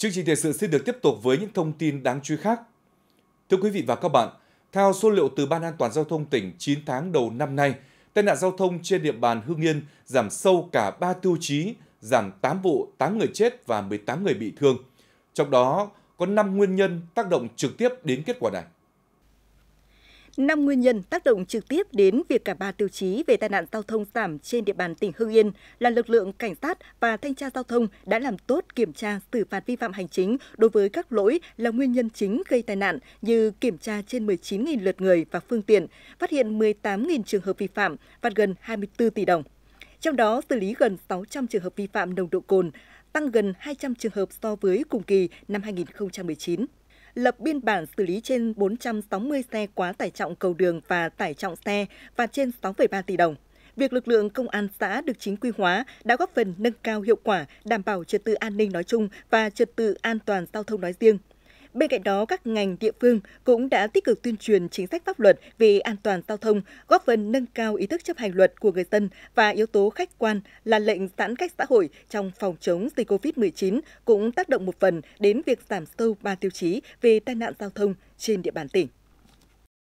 Chương trình thời sự xin được tiếp tục với những thông tin đáng chú ý khác. Thưa quý vị và các bạn, theo số liệu từ Ban An toàn Giao thông tỉnh 9 tháng đầu năm nay, tai nạn giao thông trên địa bàn hương Yên giảm sâu cả 3 tiêu chí, giảm 8 vụ, 8 người chết và 18 người bị thương. Trong đó có 5 nguyên nhân tác động trực tiếp đến kết quả này. Năm nguyên nhân tác động trực tiếp đến việc cả ba tiêu chí về tai nạn giao thông giảm trên địa bàn tỉnh Hưng Yên là lực lượng cảnh sát và thanh tra giao thông đã làm tốt kiểm tra xử phạt vi phạm hành chính đối với các lỗi là nguyên nhân chính gây tai nạn như kiểm tra trên 19.000 lượt người và phương tiện, phát hiện 18.000 trường hợp vi phạm, phạt gần 24 tỷ đồng. Trong đó xử lý gần 600 trường hợp vi phạm nồng độ cồn, tăng gần 200 trường hợp so với cùng kỳ năm 2019 lập biên bản xử lý trên 460 xe quá tải trọng cầu đường và tải trọng xe và trên 6,3 tỷ đồng. Việc lực lượng công an xã được chính quy hóa đã góp phần nâng cao hiệu quả, đảm bảo trật tự an ninh nói chung và trật tự an toàn giao thông nói riêng. Bên cạnh đó, các ngành địa phương cũng đã tích cực tuyên truyền chính sách pháp luật về an toàn giao thông, góp phần nâng cao ý thức chấp hành luật của người dân và yếu tố khách quan là lệnh giãn cách xã hội trong phòng chống dịch COVID-19 cũng tác động một phần đến việc giảm sâu ba tiêu chí về tai nạn giao thông trên địa bàn tỉnh.